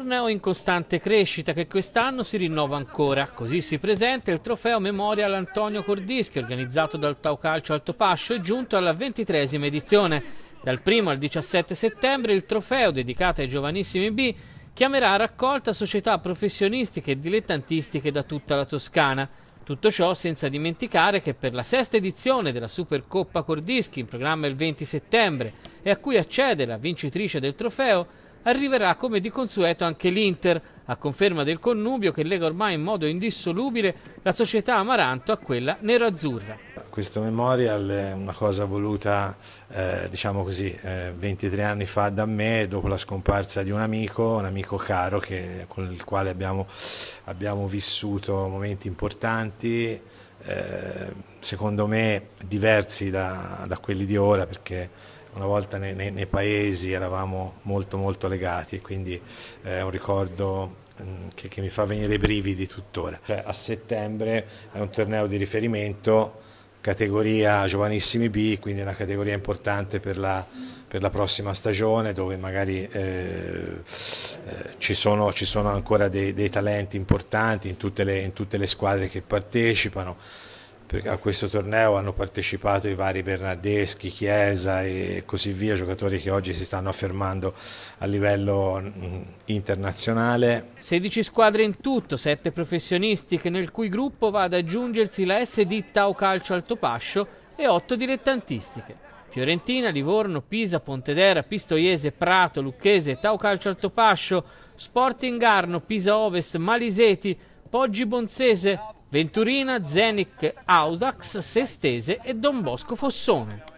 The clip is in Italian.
torneo in costante crescita che quest'anno si rinnova ancora. Così si presenta il trofeo Memorial Antonio Cordischi organizzato dal Tau Calcio Altopascio e giunto alla ventitresima edizione. Dal 1 al 17 settembre il trofeo dedicato ai giovanissimi B chiamerà a raccolta società professionistiche e dilettantistiche da tutta la Toscana. Tutto ciò senza dimenticare che per la sesta edizione della Supercoppa Cordischi in programma il 20 settembre e a cui accede la vincitrice del trofeo arriverà come di consueto anche l'Inter, a conferma del connubio che lega ormai in modo indissolubile la società Amaranto a quella nero-azzurra. Questo memorial è una cosa voluta, eh, diciamo così, eh, 23 anni fa da me, dopo la scomparsa di un amico, un amico caro che, con il quale abbiamo, abbiamo vissuto momenti importanti, eh, secondo me diversi da, da quelli di ora perché una volta nei, nei, nei paesi eravamo molto molto legati e quindi è eh, un ricordo mm, che, che, mi fa venire i brividi tuttora. Cioè, a settembre è un torneo di riferimento, categoria giovanissimi B, quindi una categoria importante per la, per la prossima stagione dove magari eh, eh, ci, sono, ci, sono, ancora dei, dei talenti importanti in tutte, le, in tutte le squadre che partecipano a questo torneo hanno partecipato i vari Bernardeschi, Chiesa e così via, giocatori che oggi si stanno affermando a livello mm, internazionale. 16 squadre in tutto, 7 professionistiche nel cui gruppo va ad aggiungersi la SD Tau Calcio Altopascio e 8 dilettantistiche. Fiorentina, Livorno, Pisa, Pontedera, Pistoiese, Prato, Lucchese, Tau Calcio Altopascio, Sporting Arno, Pisa Ovest, Maliseti, Poggi Bonzese, Venturina, Zenic Audax, Sestese e Don Bosco Fossone.